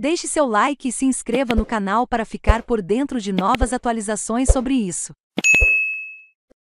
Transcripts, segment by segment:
Deixe seu like e se inscreva no canal para ficar por dentro de novas atualizações sobre isso.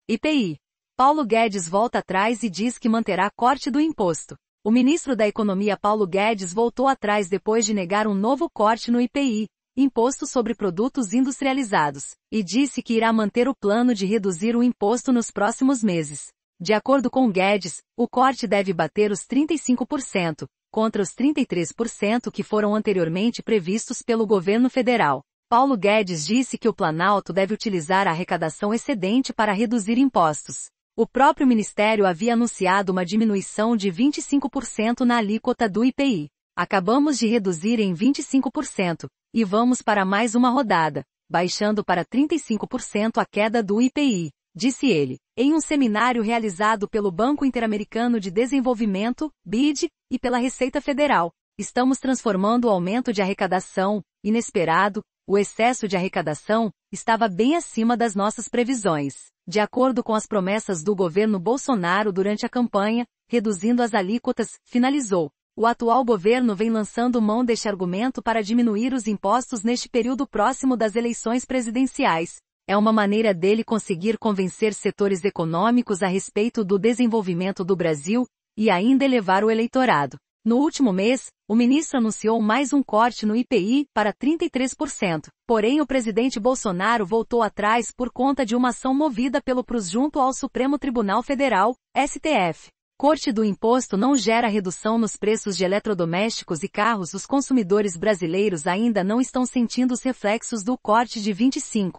IPI. Paulo Guedes volta atrás e diz que manterá corte do imposto. O ministro da Economia Paulo Guedes voltou atrás depois de negar um novo corte no IPI, Imposto sobre Produtos Industrializados, e disse que irá manter o plano de reduzir o imposto nos próximos meses. De acordo com Guedes, o corte deve bater os 35%, contra os 33% que foram anteriormente previstos pelo governo federal. Paulo Guedes disse que o Planalto deve utilizar a arrecadação excedente para reduzir impostos. O próprio ministério havia anunciado uma diminuição de 25% na alíquota do IPI. Acabamos de reduzir em 25%, e vamos para mais uma rodada, baixando para 35% a queda do IPI disse ele, em um seminário realizado pelo Banco Interamericano de Desenvolvimento, BID, e pela Receita Federal. Estamos transformando o aumento de arrecadação, inesperado, o excesso de arrecadação, estava bem acima das nossas previsões, de acordo com as promessas do governo Bolsonaro durante a campanha, reduzindo as alíquotas, finalizou. O atual governo vem lançando mão deste argumento para diminuir os impostos neste período próximo das eleições presidenciais, é uma maneira dele conseguir convencer setores econômicos a respeito do desenvolvimento do Brasil e ainda elevar o eleitorado. No último mês, o ministro anunciou mais um corte no IPI para 33%, porém o presidente Bolsonaro voltou atrás por conta de uma ação movida pelo PRUS junto ao Supremo Tribunal Federal, STF corte do imposto não gera redução nos preços de eletrodomésticos e carros. Os consumidores brasileiros ainda não estão sentindo os reflexos do corte de 25%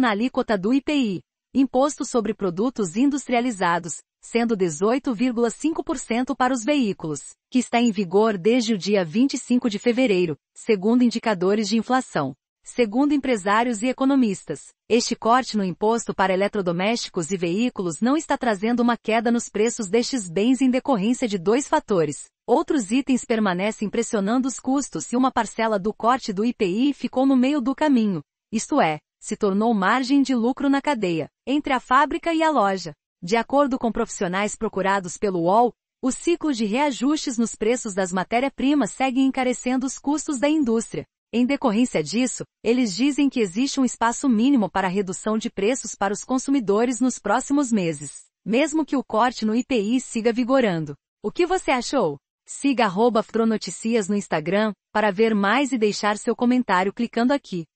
na alíquota do IPI, imposto sobre produtos industrializados, sendo 18,5% para os veículos, que está em vigor desde o dia 25 de fevereiro, segundo indicadores de inflação. Segundo empresários e economistas, este corte no imposto para eletrodomésticos e veículos não está trazendo uma queda nos preços destes bens em decorrência de dois fatores. Outros itens permanecem pressionando os custos e uma parcela do corte do IPI ficou no meio do caminho, isto é, se tornou margem de lucro na cadeia, entre a fábrica e a loja. De acordo com profissionais procurados pelo UOL, o ciclo de reajustes nos preços das matérias-primas segue encarecendo os custos da indústria, em decorrência disso, eles dizem que existe um espaço mínimo para redução de preços para os consumidores nos próximos meses, mesmo que o corte no IPI siga vigorando. O que você achou? Siga arroba Fronoticias no Instagram para ver mais e deixar seu comentário clicando aqui.